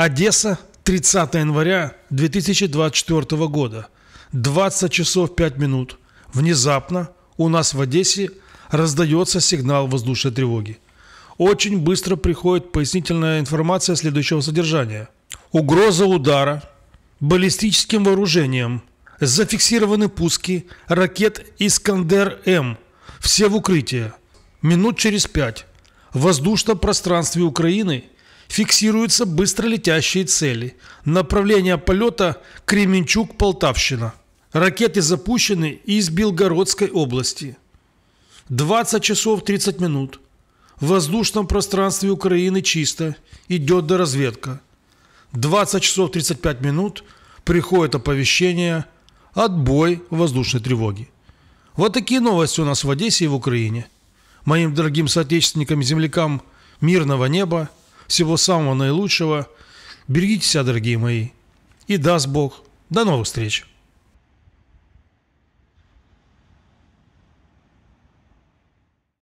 Одесса, 30 января 2024 года, 20 часов 5 минут. Внезапно у нас в Одессе раздается сигнал воздушной тревоги. Очень быстро приходит пояснительная информация следующего содержания. Угроза удара баллистическим вооружением. Зафиксированы пуски ракет «Искандер-М». Все в укрытие. Минут через пять в воздушном пространстве Украины – фиксируются быстролетящие цели. Направление полета Кременчук-Полтавщина. Ракеты запущены из Белгородской области. 20 часов 30 минут. В воздушном пространстве Украины чисто. Идет доразведка. 20 часов 35 минут приходит оповещение «Отбой воздушной тревоги». Вот такие новости у нас в Одессе и в Украине. Моим дорогим соотечественникам, землякам мирного неба – всего самого наилучшего. Берегите себя, дорогие мои. И даст Бог. До новых встреч.